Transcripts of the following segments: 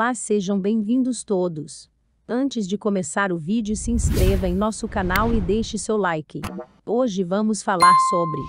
Olá, sejam bem-vindos todos. Antes de começar o vídeo, se inscreva em nosso canal e deixe seu like. Hoje vamos falar sobre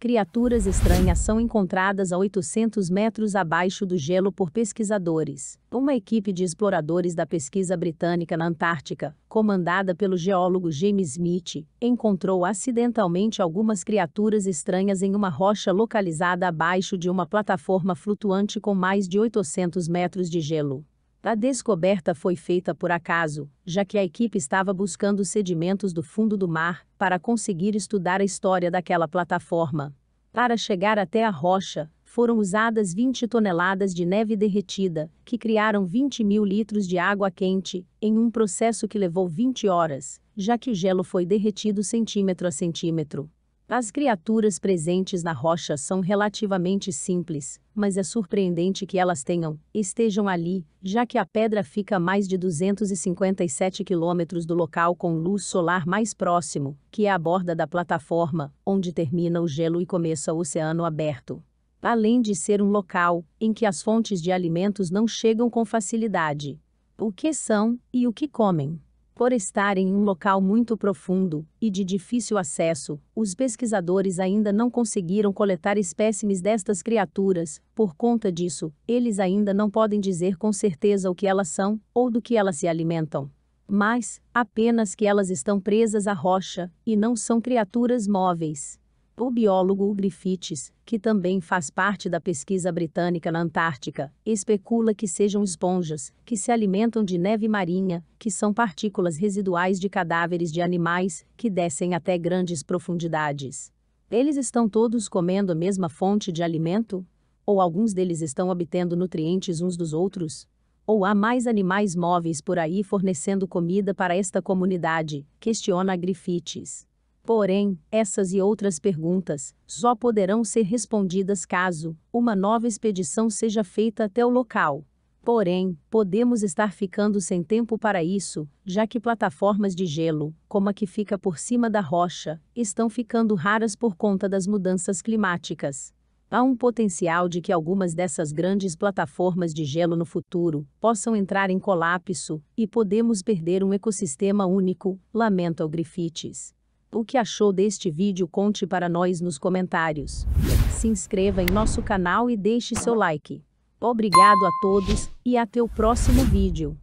Criaturas estranhas são encontradas a 800 metros abaixo do gelo por pesquisadores. Uma equipe de exploradores da pesquisa britânica na Antártica, comandada pelo geólogo James Smith, encontrou acidentalmente algumas criaturas estranhas em uma rocha localizada abaixo de uma plataforma flutuante com mais de 800 metros de gelo. A descoberta foi feita por acaso, já que a equipe estava buscando sedimentos do fundo do mar para conseguir estudar a história daquela plataforma. Para chegar até a rocha, foram usadas 20 toneladas de neve derretida, que criaram 20 mil litros de água quente, em um processo que levou 20 horas, já que o gelo foi derretido centímetro a centímetro. As criaturas presentes na rocha são relativamente simples, mas é surpreendente que elas tenham, estejam ali, já que a pedra fica a mais de 257 quilômetros do local com luz solar mais próximo, que é a borda da plataforma, onde termina o gelo e começa o oceano aberto. Além de ser um local em que as fontes de alimentos não chegam com facilidade. O que são e o que comem? Por estar em um local muito profundo e de difícil acesso, os pesquisadores ainda não conseguiram coletar espécimes destas criaturas, por conta disso, eles ainda não podem dizer com certeza o que elas são ou do que elas se alimentam. Mas, apenas que elas estão presas à rocha e não são criaturas móveis. O biólogo Griffiths, que também faz parte da pesquisa britânica na Antártica, especula que sejam esponjas, que se alimentam de neve marinha, que são partículas residuais de cadáveres de animais, que descem até grandes profundidades. Eles estão todos comendo a mesma fonte de alimento? Ou alguns deles estão obtendo nutrientes uns dos outros? ou há mais animais móveis por aí fornecendo comida para esta comunidade? Questiona Griffiths. Porém, essas e outras perguntas só poderão ser respondidas caso uma nova expedição seja feita até o local. Porém, podemos estar ficando sem tempo para isso, já que plataformas de gelo, como a que fica por cima da rocha, estão ficando raras por conta das mudanças climáticas. Há um potencial de que algumas dessas grandes plataformas de gelo no futuro possam entrar em colapso e podemos perder um ecossistema único, lamenta o Griffiths. O que achou deste vídeo conte para nós nos comentários. Se inscreva em nosso canal e deixe seu like. Obrigado a todos e até o próximo vídeo.